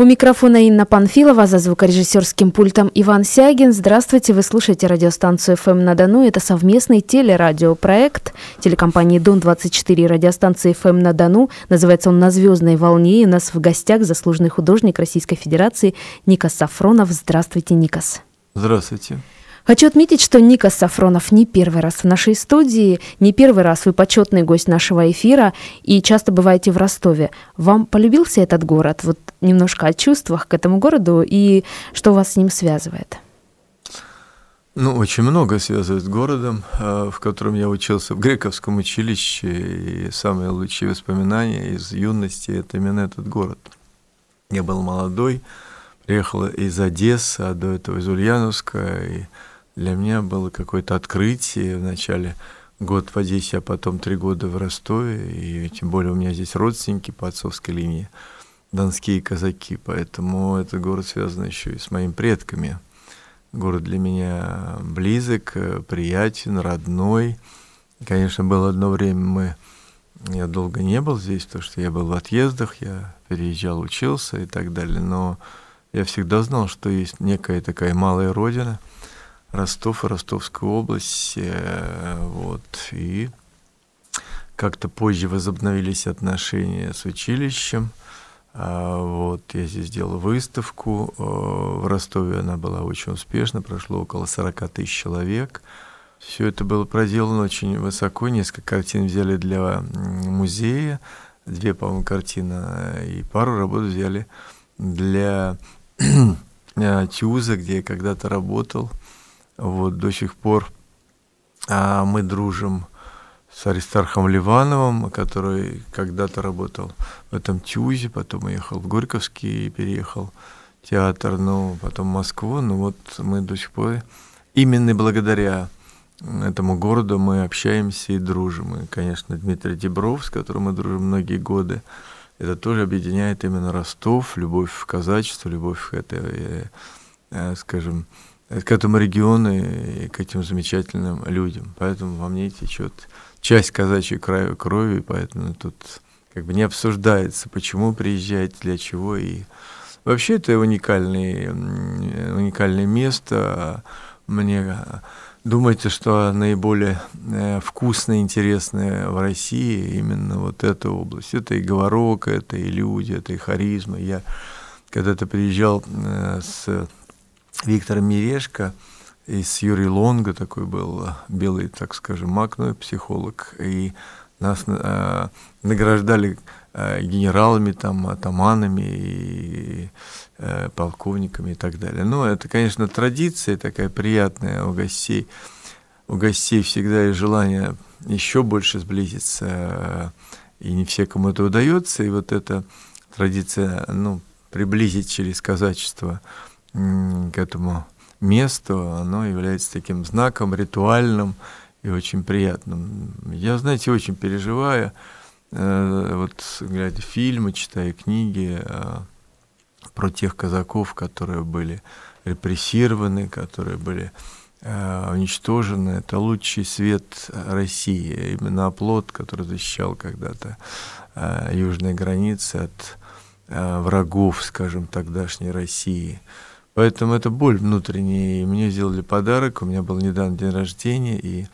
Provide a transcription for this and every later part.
У микрофона Инна Панфилова, за звукорежиссерским пультом Иван Сягин. Здравствуйте, вы слушаете радиостанцию «ФМ на Дону». Это совместный телерадиопроект телекомпании «Дон-24» и радиостанции «ФМ на Дону». Называется он «На звездной волне». И у нас в гостях заслуженный художник Российской Федерации Никас Сафронов. Здравствуйте, Никас. Здравствуйте. Хочу отметить, что Ника Сафронов не первый раз в нашей студии, не первый раз вы почетный гость нашего эфира и часто бываете в Ростове. Вам полюбился этот город? Вот немножко о чувствах к этому городу и что вас с ним связывает? Ну, очень много связывает с городом, э, в котором я учился в грековском училище, и самые лучшие воспоминания из юности – это именно этот город. Я был молодой, приехал из Одессы, а до этого из Ульяновска, и для меня было какое-то открытие вначале год в Одессе, а потом три года в Ростове, и тем более у меня здесь родственники по отцовской линии, донские казаки, поэтому этот город связан еще и с моими предками. Город для меня близок, приятен, родной. Конечно, было одно время мы... Я долго не был здесь, потому что я был в отъездах, я переезжал, учился и так далее, но я всегда знал, что есть некая такая малая родина – Ростов и Ростовская область. Э, вот. И как-то позже возобновились отношения с училищем. А, вот, я здесь сделал выставку. Э, в Ростове она была очень успешна, прошло около 40 тысяч человек. Все это было проделано очень высоко. Несколько картин взяли для музея, две, по-моему, картины, э, и пару работ взяли для Тюза, где я когда-то работал. Вот до сих пор а, мы дружим с Аристархом Ливановым, который когда-то работал в этом Тюзе, потом уехал в Горьковский и переехал в театр, ну, потом в Москву. Ну вот мы до сих пор именно благодаря этому городу мы общаемся и дружим. И, конечно, Дмитрий Дебров, с которым мы дружим многие годы, это тоже объединяет именно Ростов, любовь к казачеству, любовь к этой, э, э, скажем, к этому региону и к этим замечательным людям. Поэтому во мне течет часть казачьей крови, поэтому тут как бы не обсуждается, почему приезжать, для чего. И вообще это уникальное, уникальное место. Мне думается, что наиболее э, вкусное, интересное в России именно вот эта область. Это и Говорок, это и люди, это и харизма. Я когда-то приезжал э, с Виктор Мирешко и с Юрием Лонго, такой был э, белый, так скажем, маг, ну психолог, и нас э, награждали э, генералами, там, атаманами и э, полковниками и так далее. Но ну, это, конечно, традиция такая приятная у гостей. У гостей всегда есть желание еще больше сблизиться, э, и не все, кому это удается, и вот эта традиция, ну, приблизить через казачество – к этому месту, оно является таким знаком, ритуальным и очень приятным. Я, знаете, очень переживаю, э, вот глядя фильмы, читая книги э, про тех казаков, которые были репрессированы, которые были э, уничтожены. Это лучший свет России, именно оплот, который защищал когда-то южные границы от врагов, скажем, тогдашней России – Поэтому это боль внутренняя. И мне сделали подарок. У меня был недавно день рождения, и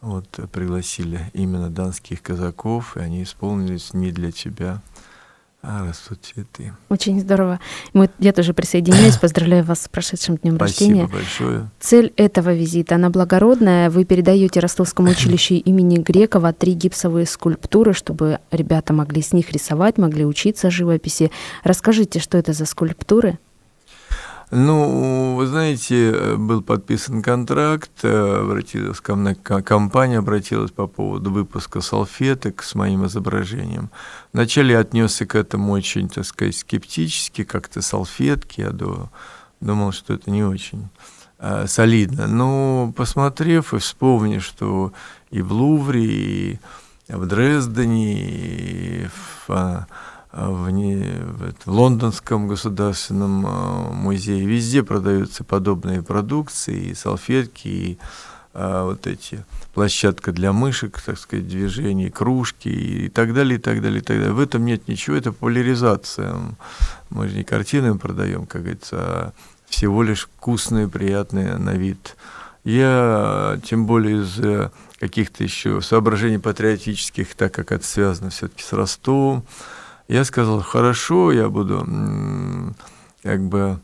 вот пригласили именно данских казаков, и они исполнились не для тебя. А растут цветы. Очень здорово. Мы, я тоже присоединяюсь, поздравляю вас с прошедшим днем рождения. Спасибо большое. Цель этого визита, она благородная. Вы передаете Ростовскому училищу имени Грекова три гипсовые скульптуры, чтобы ребята могли с них рисовать, могли учиться живописи. Расскажите, что это за скульптуры? Ну, вы знаете, э, был подписан контракт, э, обратилась ко мне, компания обратилась по поводу выпуска салфеток с моим изображением. Вначале я отнесся к этому очень, так сказать, скептически, как-то салфетки, я думал, что это не очень э, солидно. Но посмотрев и вспомнив, что и в Лувре, и в Дрездене, и в а, Э, в, не, в, в Лондонском государственном э, музее везде продаются подобные продукции, и салфетки, и а, вот эти площадка для мышек, так сказать, движений, кружки и так далее, и так далее, и так далее. В этом нет ничего, это поляризация. Мы же не картины продаем, как говорится, а всего лишь вкусные, приятные на вид. Я, тем более из каких-то еще соображений патриотических, так как это связано все-таки с Ростовом, я сказал, хорошо, я буду как бы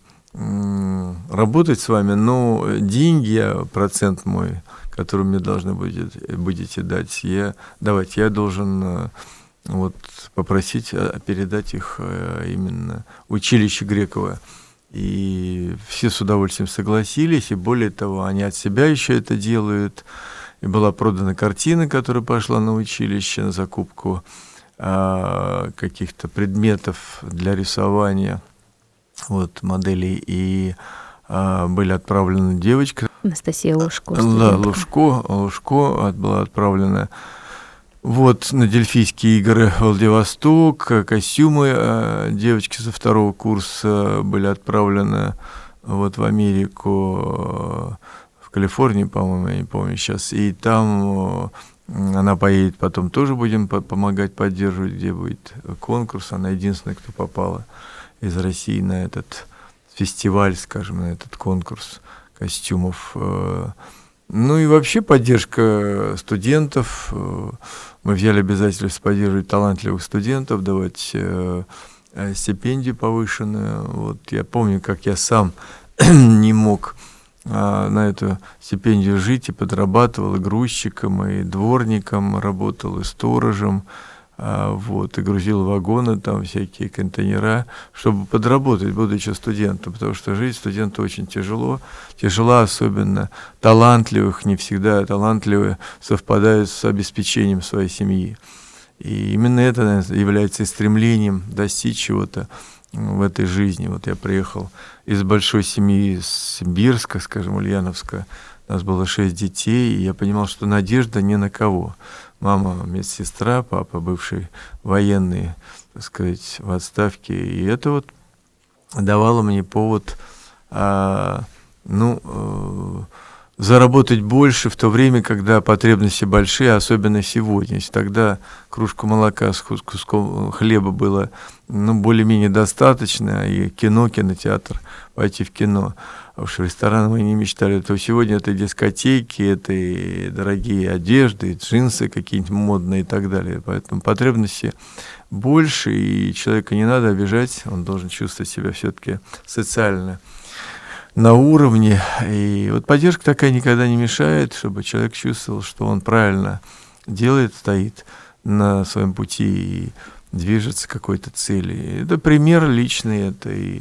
работать с вами, но деньги, процент мой, который мне должны будет, будете дать, я, давайте, я должен э, вот, попросить э, передать их э, именно училище Грекова. И все с удовольствием согласились, и более того, они от себя еще это делают. И была продана картина, которая пошла на училище, на закупку а, каких-то предметов для рисования, вот, моделей, и а, были отправлены девочки. Анастасия Лужко. Да, Лужко, Лужко была отправлена вот на Дельфийские игры Владивосток, а, костюмы девочки со второго курса были отправлены вот в Америку, в Калифорнии, по-моему, я не помню сейчас, и там она поедет, потом тоже будем помогать, поддерживать, где будет конкурс. Она единственная, кто попала из России на этот фестиваль, скажем, на этот конкурс костюмов. Э, ну и вообще поддержка студентов. Э, мы взяли обязательность поддерживать талантливых студентов, давать э, стипендии повышенные. Вот я помню, как я сам не мог а, на эту стипендию жить и подрабатывал и грузчиком, и дворником, работал и сторожем, а, вот, и грузил вагоны, там всякие контейнера, чтобы подработать, будучи студентом, потому что жить студенту очень тяжело, тяжело особенно талантливых, не всегда талантливые совпадают с обеспечением своей семьи. И именно это наверное, является и стремлением достичь чего-то, в этой жизни. Вот я приехал из большой семьи, из Сибирска, скажем, Ульяновска. У нас было шесть детей, и я понимал, что надежда ни на кого. Мама медсестра, папа бывший военный, так сказать, в отставке. И это вот давало мне повод, а, ну, заработать больше в то время, когда потребности большие, особенно сегодня. Если тогда кружку молока с куском хлеба было ну, более-менее достаточно, и кино, кинотеатр, пойти в кино, а уж ресторан мы не мечтали, то сегодня это дискотеки, это и дорогие одежды, и джинсы какие-нибудь модные и так далее. Поэтому потребности больше, и человека не надо обижать, он должен чувствовать себя все-таки социально на уровне. И вот поддержка такая никогда не мешает, чтобы человек чувствовал, что он правильно делает, стоит на своем пути и движется к какой-то цели. Это пример личный, это и,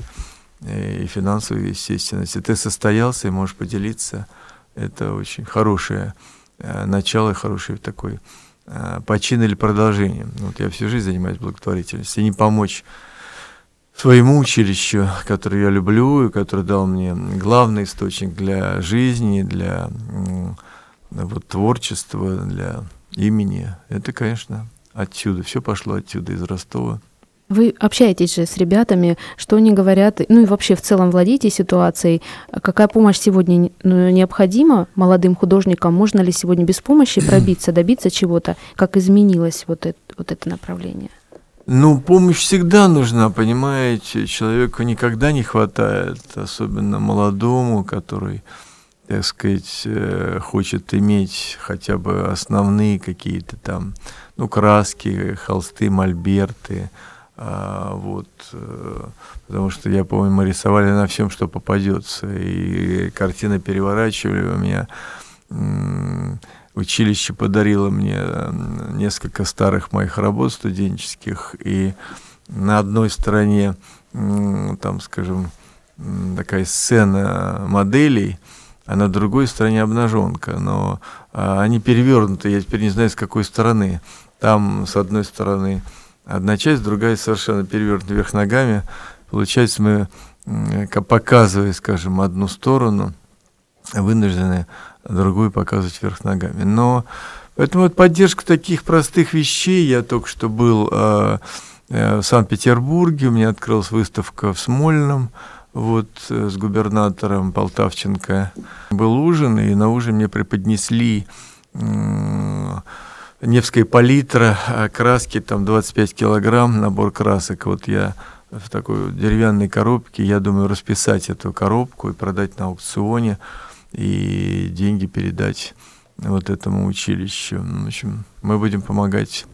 э, и финансовая естественность. ты состоялся и можешь поделиться. Это очень хорошее э, начало, хороший такой э, почин или продолжение. Вот я всю жизнь занимаюсь благотворительностью. И не помочь своему училищу, которое я люблю и который дал мне главный источник для жизни, для вот, творчества, для имени. Это, конечно, отсюда. Все пошло отсюда, из Ростова. Вы общаетесь же с ребятами, что они говорят, ну и вообще в целом владеете ситуацией. Какая помощь сегодня ну, необходима молодым художникам? Можно ли сегодня без помощи пробиться, добиться чего-то? Как изменилось вот это, вот это направление? Ну, помощь всегда нужна, понимаете, человеку никогда не хватает, особенно молодому, который, так сказать, э, хочет иметь хотя бы основные какие-то там, ну, краски, холсты, мольберты, а, вот, э, потому что я помню, мы рисовали на всем, что попадется, и картины переворачивали у меня Училище подарило мне э, несколько старых моих работ студенческих, и на одной стороне, там, скажем, такая сцена моделей, а на другой стороне обнаженка, но а, они перевернуты, я теперь не знаю, с какой стороны. Там, с одной стороны, одна часть, другая совершенно перевернута вверх ногами. Получается, мы, показывая, скажем, одну сторону, вынуждены другую показывать вверх ногами. Но поэтому вот поддержка таких простых вещей, я только что был э, э в Санкт-Петербурге, у меня открылась выставка в Смольном, вот э, с губернатором Полтавченко был ужин, и на ужин мне преподнесли э, Невская палитра, э, краски, там 25 килограмм, набор красок. Вот я в такой деревянной коробке, я думаю расписать эту коробку и продать на аукционе и деньги передать вот этому училищу. Ну, в общем, мы будем помогать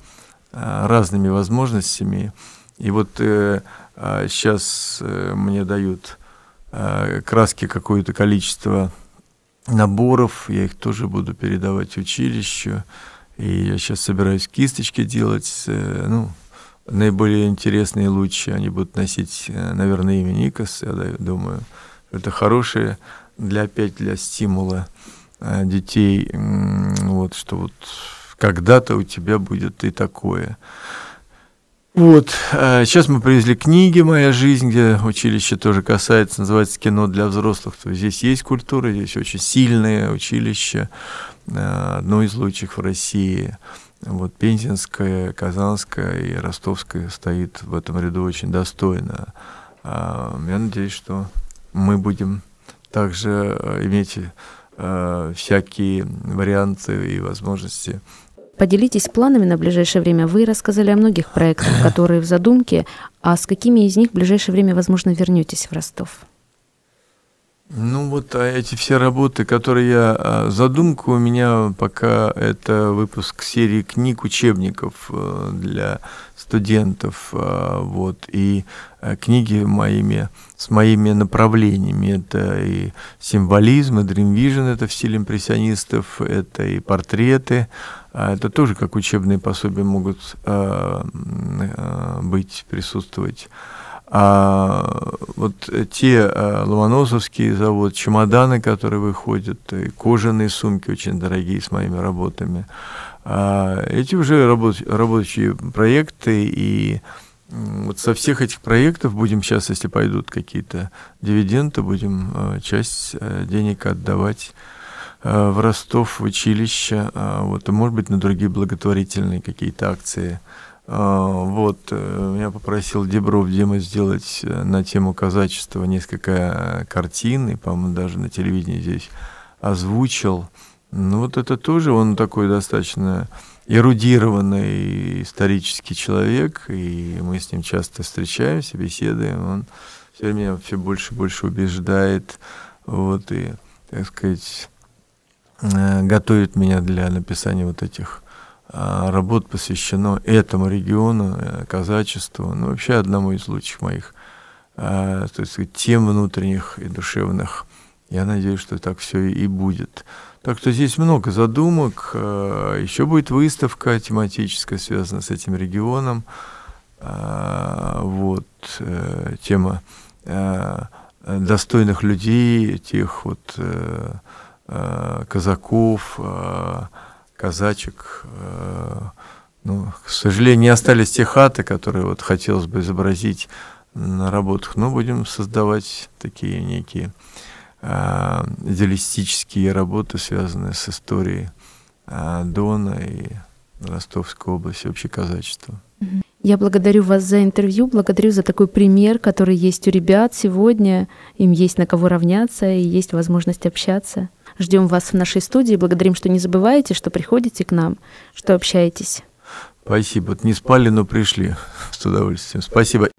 а, разными возможностями. И вот сейчас э, а, э, мне дают а, краски какое-то количество наборов, я их тоже буду передавать училищу. И я сейчас собираюсь кисточки делать, э, ну, наиболее интересные лучшие. Они будут носить, наверное, имя Никос, я думаю. Это хорошие для опять для стимула э, детей, вот что вот когда-то у тебя будет и такое. Вот, э, сейчас мы привезли книги «Моя жизнь», где училище тоже касается, называется «Кино для взрослых». То есть здесь есть культура, здесь очень сильное училище, э, одно из лучших в России. Вот Пензенская, Казанская и Ростовская стоит в этом ряду очень достойно. А, я надеюсь, что мы будем также э, иметь э, всякие варианты и возможности. Поделитесь планами на ближайшее время. Вы рассказали о многих проектах, которые в задумке. А с какими из них в ближайшее время, возможно, вернетесь в Ростов? Ну вот а эти все работы, которые я... А, Задумка у меня пока это выпуск серии книг, учебников э, для студентов. А, вот, и э, книги моими, с моими направлениями. Это и символизм, и Dream Vision, это в стиле импрессионистов, это и портреты. А, это тоже как учебные пособия могут быть, присутствовать. А вот те а, ломоносовские заводы чемоданы, которые выходят, и кожаные сумки очень дорогие с моими работами, а, эти уже работ, рабочие проекты, и вот со всех этих проектов будем сейчас, если пойдут какие-то дивиденды, будем а, часть э, денег отдавать э, в Ростов, в училище, а, вот, и может быть, на другие благотворительные какие-то акции а, вот, э, меня попросил Дебров Дима сделать э, на тему казачества несколько э, картин, и, по-моему, даже на телевидении здесь озвучил. Ну, вот это тоже он такой достаточно эрудированный исторический человек, и мы с ним часто встречаемся, беседуем, он все время все больше и больше убеждает, вот, и, так сказать, готовит меня для написания вот этих а, работ посвящено этому региону, э, казачеству, ну, вообще одному из лучших моих а, то есть, тем внутренних и душевных. Я надеюсь, что так все и будет. Так что здесь много задумок. А, Еще будет выставка тематическая, связанная с этим регионом. Вот э, тема э, достойных людей, тех вот казаков, казачек. Э, ну, к сожалению, не остались те хаты, которые вот хотелось бы изобразить на работах, но будем создавать такие некие э, идеалистические работы, связанные с историей э, Дона и Ростовской области, вообще казачества. Я благодарю вас за интервью, благодарю за такой пример, который есть у ребят сегодня. Им есть на кого равняться и есть возможность общаться. Ждем вас в нашей студии. Благодарим, что не забываете, что приходите к нам, что общаетесь. Спасибо. Вот не спали, но пришли. С удовольствием. Спасибо.